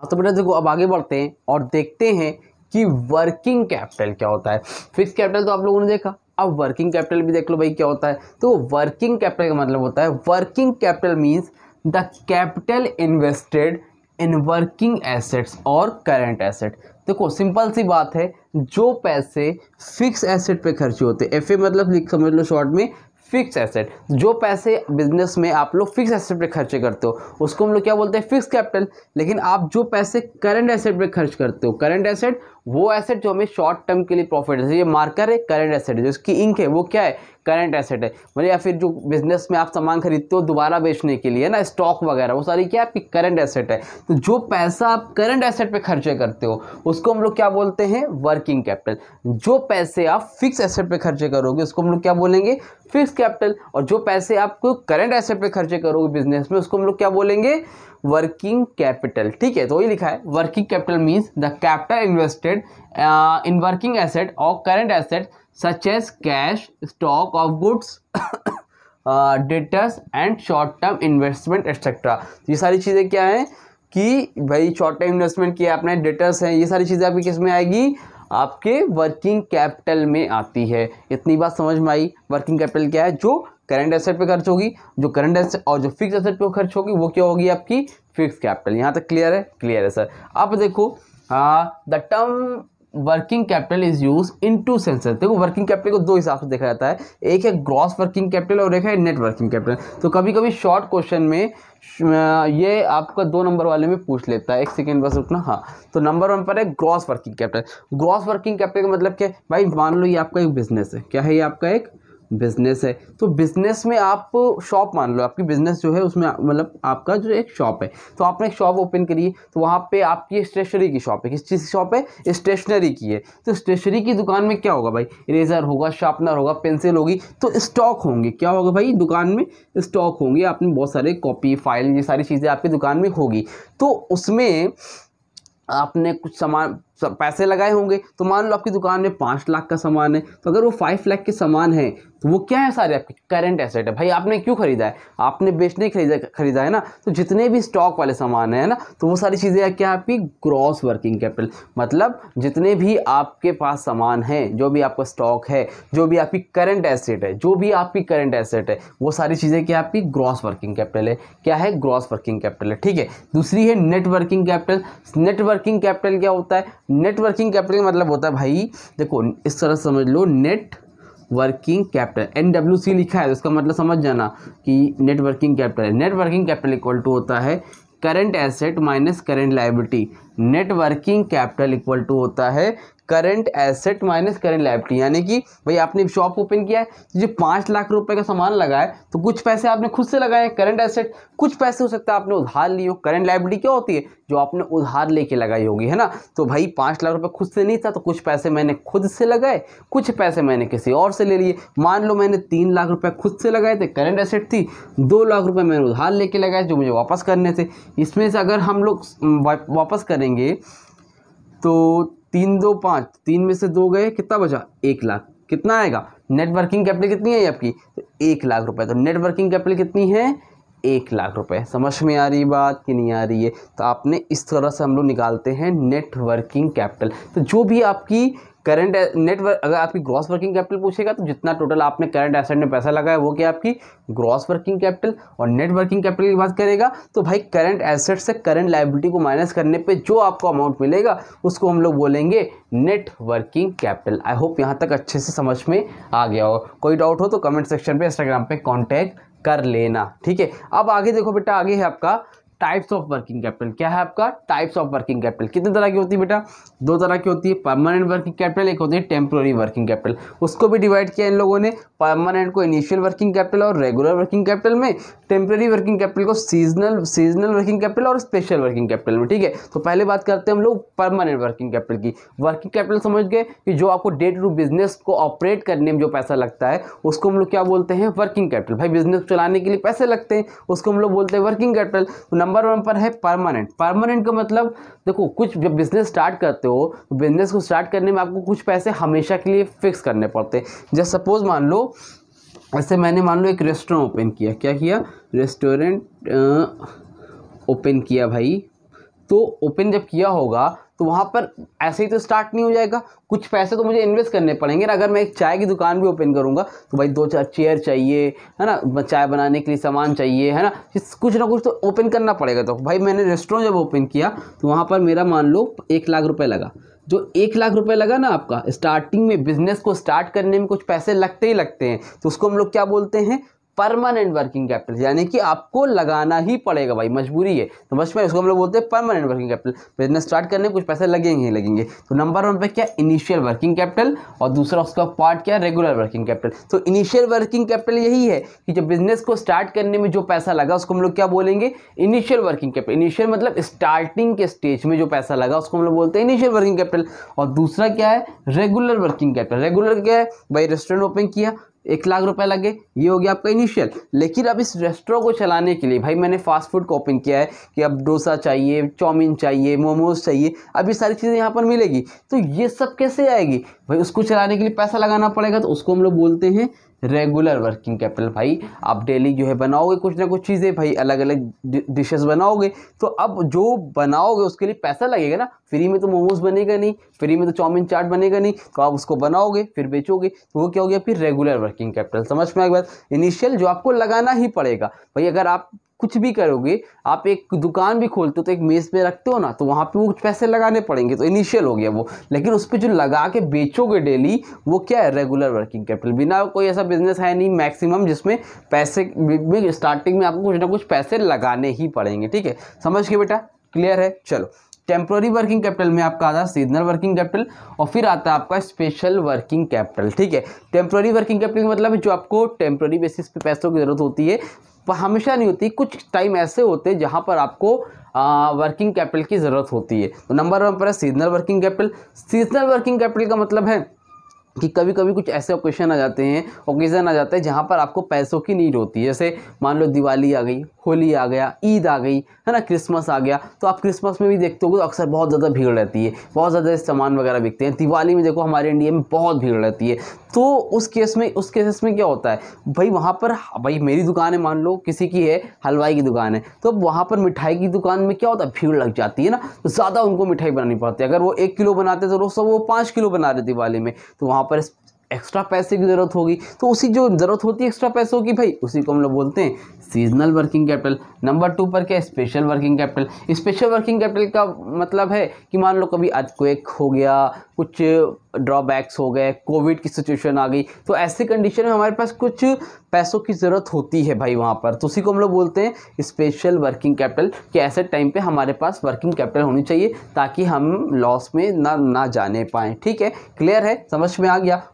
हाँ तो बेटा देखो अब आगे बढ़ते हैं और देखते हैं कि वर्किंग कैपिटल क्या होता है फिक्स कैपिटल तो आप लोगों ने देखा अब वर्किंग कैपिटल भी देख लो भाई क्या होता है तो वर्किंग कैपिटल का मतलब होता है working capital means the capital invested in working assets और करेंट एसेट देखो सिंपल सी बात है जो पैसे फिक्स एसेट पे खर्चे होते हैं एफ मतलब लिख समझ लो शॉर्ट में फिक्स एसेट जो पैसे बिजनेस में आप लोग फिक्स एसेट पे खर्चे करते हो उसको हम लोग क्या बोलते हैं फिक्स कैपिटल लेकिन आप जो पैसे करंट एसेट पे खर्च करते हो करंट एसेट वो एसेट जो हमें शॉर्ट टर्म के लिए प्रॉफिट है ये मार्कर है करंट एसेट है जो इसकी इंक है वो क्या है करंट एसेट है मतलब या फिर जो बिजनेस में आप सामान खरीदते हो दोबारा बेचने के लिए ना स्टॉक वगैरह वो सारी क्या आपकी करंट एसेट है तो जो पैसा आप करंट एसेट पे खर्चे करते हो उसको हम लोग क्या बोलते हैं वर्किंग कैपिटल जो पैसे आप फिक्स एसेट पे खर्चे करोगे उसको हम लोग क्या बोलेंगे फिक्स कैपिटल और जो पैसे आप करंट एसेट पे खर्चे करोगे बिजनेस में उसको हम लोग क्या बोलेंगे वर्किंग कैपिटल ठीक है तो वही लिखा है working capital means the capital invested in working asset और current asset such as cash stock of goods debtors and short term investment etcetera ये सारी चीज़ें क्या हैं कि भाई शॉर्ट टर्म इन्वेस्टमेंट किया आपने डेटर्स हैं ये सारी चीज़ें आपकी किस में आएगी आपके वर्किंग कैपिटल में आती है इतनी बात समझ में आई वर्किंग कैपिटल क्या है जो करंट एसेट पे खर्च होगी जो करंट एसेट और जो फिक्स एसेट पे खर्च होगी वो क्या होगी आपकी फिक्स कैपिटल यहाँ तक क्लियर है क्लियर है सर अब देखो the term working capital is use in two senses देखो वर्किंग कैपिटल को दो हिसाब से देखा जाता है एक है ग्रॉस वर्किंग कैपिटल और एक है नेट वर्किंग कैपिटल तो कभी कभी शॉर्ट क्वेश्चन में ये आपका दो नंबर वाले में पूछ लेता है एक सेकेंड बस रुकना हाँ तो नंबर वन पर है gross working capital gross working capital का मतलब क्या है भाई मान लो ये आपका एक बिजनेस है क्या है ये आपका एक बिज़नेस है तो बिज़नेस में आप शॉप मान लो आपकी बिज़नेस जो है उसमें मतलब आपका जो एक शॉप है तो आपने एक शॉप ओपन करी है तो वहाँ पे आपकी स्टेशनरी की शॉप है किस चीज़ की शॉप है स्टेशनरी की है तो स्टेशनरी की दुकान में क्या होगा भाई इरेजर होगा शार्पनर होगा पेंसिल होगी तो स्टॉक होंगे क्या होगा भाई दुकान में स्टॉक होंगे आपने बहुत सारे कॉपी फाइल ये सारी चीज़ें आपकी दुकान में होगी तो उसमें आपने कुछ सामान सब पैसे लगाए होंगे तो मान लो आपकी दुकान में पाँच लाख का सामान है तो अगर वो फाइव लाख के सामान है तो वो क्या है सारे आपके करंट एसेट है भाई आपने क्यों खरीदा है आपने बेचने खरीदा खरीदा है ना तो जितने भी स्टॉक वाले सामान है ना तो वो सारी चीज़ें क्या आपकी ग्रॉस वर्किंग कैपिटल मतलब जितने भी आपके पास सामान है जो भी आपका स्टॉक है जो भी आपकी करंट एसेट है जो भी आपकी करंट एसेट है वो सारी चीज़ें क्या आपकी ग्रॉस वर्किंग कैपिटल है क्या है ग्रॉस वर्किंग कैपिटल है ठीक है दूसरी है नेटवर्किंग कैपिटल नेटवर्किंग कैपिटल क्या होता है नेटवर्किंग कैपिटल मतलब होता है भाई देखो इस तरह समझ लो net working capital N W C लिखा है तो उसका मतलब समझ जाना कि net working capital net working capital equal to होता है current asset minus current liability net working capital equal to होता है current asset minus current liability यानी कि भाई आपने शॉप ओपन किया है तो जो पाँच लाख रुपए का सामान लगा है तो कुछ पैसे आपने खुद से लगाए हैं करंट एसेट कुछ पैसे हो सकता है आपने उधार लिए हो करंट लाइबिलिटी क्या होती है जो आपने उधार लेके लगाई होगी है ना तो भाई पाँच लाख रुपये खुद से नहीं था तो कुछ पैसे मैंने खुद से लगाए कुछ पैसे मैंने किसी और से ले लिए मान लो मैंने तीन लाख रुपये खुद से लगाए थे करंट एसेट थी दो लाख रुपये मैंने उधार लेके लगाए जो मुझे वापस करने थे इसमें से अगर हम लोग वापस करेंगे तो तीन दो पाँच तीन में से दो गए कितना बचा एक लाख कितना आएगा नेटवर्किंग कैपिटल कितनी है आपकी तो एक लाख रुपए तो नेटवर्किंग कैपिटल कितनी है एक लाख रुपए समझ में आ रही बात कि नहीं आ रही है तो आपने इस तरह से हम लोग निकालते हैं नेटवर्किंग कैपिटल तो जो भी आपकी करंट नेटवर्क अगर आपकी ग्रॉस वर्किंग कैपिटल पूछेगा तो जितना टोटल आपने करंट एसेट में पैसा लगाया वो क्या आपकी ग्रॉस वर्किंग कैपिटल और नेटवर्किंग कैपिटल की बात करेगा तो भाई करंट एसेट से करंट लाइबिलिटी को माइनस करने पे जो आपको अमाउंट मिलेगा उसको हम लोग बोलेंगे नेटवर्किंग कैपिटल आई होप यहाँ तक अच्छे से समझ में आ गया हो कोई डाउट हो तो कमेंट सेक्शन पर इंस्टाग्राम पर कॉन्टैक्ट कर लेना ठीक है अब आगे देखो बेटा आगे है आपका टाइप्स ऑफ वर्किंग कैपिटल क्या है आपका टाइप्स ऑफ वर्किंग कैपिटल कितने तरह की होती है बेटा दो तरह की होती है परमानेंट वर्किंग कैपिटल एक होती है टेम्प्रोरी वर्किंग कैपिटल उसको भी डिवाइड किया इन लोगों ने परमानेंट को इनिशियल वर्किंग कैपिटल और रेगुलर वर्किंग कैपिटल में टेम्प्रोरी वर्किंग कैपिटल को सीजनल सीजनल वर्किंग कैपिटल और स्पेशल वर्किंग कैपिटल में ठीक है तो पहले बात करते हैं हम लोग परमानेंट वर्किंग कैपिटल की वर्किंग कैपिटल समझ गए कि जो आपको डे टू बिजनेस को ऑपरेट करने में जो पैसा लगता है उसको हम लोग क्या बोलते हैं वर्किंग कैपिटल भाई बिजनेस चलाने के लिए पैसे लगते हैं उसको हम लोग बोलते हैं वर्किंग कैपिटल नंबर वन पर है परमानेंट परमानेंट का मतलब देखो कुछ जब बिजनेस स्टार्ट करते हो तो बिजनेस को स्टार्ट करने में आपको कुछ पैसे हमेशा के लिए फिक्स करने पड़ते हैं जैसे सपोज मान लो ऐसे मैंने मान लो एक रेस्टोरेंट ओपन किया क्या किया रेस्टोरेंट ओपन किया भाई तो ओपन जब किया होगा तो वहाँ पर ऐसे ही तो स्टार्ट नहीं हो जाएगा कुछ पैसे तो मुझे इन्वेस्ट करने पड़ेंगे ना अगर मैं एक चाय की दुकान भी ओपन करूँगा तो भाई दो चार चेयर चाहिए है ना चाय बनाने के लिए सामान चाहिए है ना कुछ ना कुछ तो ओपन करना पड़ेगा तो भाई मैंने रेस्टोरेंट जब ओपन किया तो वहाँ पर मेरा मान लो एक लाख रुपये लगा जो एक लाख रुपए लगा ना आपका स्टार्टिंग में बिजनेस को स्टार्ट करने में कुछ पैसे लगते ही लगते हैं तो उसको हम लोग क्या बोलते हैं परमानेंट वर्किंग कैपिटल यानी कि आपको लगाना ही पड़ेगा भाई मजबूरी है तो बस में उसको हम लोग बोलते हैं permanent working capital business start करने कुछ पैसे लगेंगे ही लगेंगे तो नंबर वन पे क्या इनिशियल वर्किंग कैपिटल और दूसरा उसका पार्ट क्या रेगुलर वर्किंग कैपिटल तो इनिशियल वर्किंग कैपिटल यही है कि जब बिजनेस को स्टार्ट करने में जो पैसा लगा उसको हम लोग क्या बोलेंगे इनिशियल वर्किंग कैपिटल इनिशियल मतलब स्टार्टिंग के स्टेज में जो पैसा लगा उसको हम लोग बोलते हैं इनिशियल वर्किंग कैपिटल और दूसरा क्या है रेगुलर वर्किंग कैपिटल रेगुलर क्या है भाई रेस्टोरेंट ओपन किया एक लाख रुपए लगे ये हो गया आपका इनिशियल लेकिन अब इस रेस्टोरेंट को चलाने के लिए भाई मैंने फास्ट फूड को ओपन किया है कि अब डोसा चाहिए चाउमीन चाहिए मोमोज चाहिए अब ये सारी चीज़ें यहाँ पर मिलेगी तो ये सब कैसे आएगी भाई उसको चलाने के लिए पैसा लगाना पड़ेगा तो उसको हम लोग बोलते हैं रेगुलर वर्किंग कैपिटल भाई आप डेली जो है बनाओगे कुछ ना कुछ चीज़ें भाई अलग अलग डिशेस बनाओगे तो अब जो बनाओगे उसके लिए पैसा लगेगा ना फ्री में तो मोमोज बनेगा नहीं फ्री में तो चाउमिन चाट बनेगा नहीं तो आप उसको बनाओगे फिर बेचोगे तो वो क्या हो गया फिर रेगुलर वर्किंग कैपिटल समझ में आई बात इनिशियल जो आपको लगाना ही पड़ेगा भाई अगर आप कुछ भी करोगे आप एक दुकान भी खोलते हो तो एक मेज़ पे रखते हो ना तो वहाँ पे वो कुछ पैसे लगाने पड़ेंगे तो इनिशियल हो गया वो लेकिन उस पर जो लगा के बेचोगे डेली वो क्या है रेगुलर वर्किंग कैपिटल बिना कोई ऐसा बिजनेस है नहीं मैक्सिमम जिसमें पैसे स्टार्टिंग में आपको कुछ ना कुछ पैसे लगाने ही पड़ेंगे ठीक है समझ के बेटा क्लियर है चलो टेम्प्रोरी वर्किंग कैपिटल में आपका आता है सीजनल वर्किंग कैपिटल और फिर आता है आपका स्पेशल वर्किंग कैपिटल ठीक है टेम्प्रोरी वर्किंग कैपिटल मतलब जो आपको टेम्प्रोरी बेसिस पे पैसों की ज़रूरत होती है वह हमेशा नहीं होती कुछ टाइम ऐसे होते हैं जहाँ पर आपको वर्किंग कैपिटल की ज़रूरत होती है तो नंबर वन पर है seasonal working capital seasonal working capital का मतलब है कि कभी कभी कुछ ऐसे ओकेशन आ जाते हैं ओकेज़न आ जाते हैं जहाँ पर आपको पैसों की नीड होती है जैसे मान लो दिवाली आ गई होली आ गया ईद आ गई है ना क्रिसमस आ गया तो आप क्रिसमस में भी देखते हो तो अक्सर बहुत ज़्यादा भीड़ रहती है बहुत ज़्यादा सामान वगैरह बिकते हैं दिवाली में देखो हमारे इंडिया में बहुत भीड़ रहती है तो उस केस में उस केसेस में क्या होता है भाई वहाँ पर भाई मेरी दुकान है मान लो किसी की है हलवाई की दुकान है तो वहाँ पर मिठाई की दुकान में क्या होता है भीड़ लग जाती है ना तो ज़्यादा उनको मिठाई बनानी पड़ती है अगर वो एक किलो बनाते तो लोग सब वो पाँच किलो बना रहे दिवाली में तो वहाँ por एक्स्ट्रा पैसे की ज़रूरत होगी तो उसी जो ज़रूरत होती है एक्स्ट्रा पैसों की भाई उसी को हम लोग बोलते हैं seasonal working capital number two पर क्या special working capital special working capital का मतलब है कि मान लो कभी अर्थक्वेक हो गया कुछ ड्रॉबैक्स हो गए कोविड की सिचुएशन आ गई तो ऐसे कंडीशन में हमारे पास कुछ पैसों की ज़रूरत होती है भाई वहाँ पर तो उसी को हम लोग बोलते हैं स्पेशल वर्किंग कैपिटल कि ऐसे टाइम पे हमारे पास वर्किंग कैपिटल होनी चाहिए ताकि हम लॉस में ना ना जाने पाएँ ठीक है क्लियर है समझ में आ गया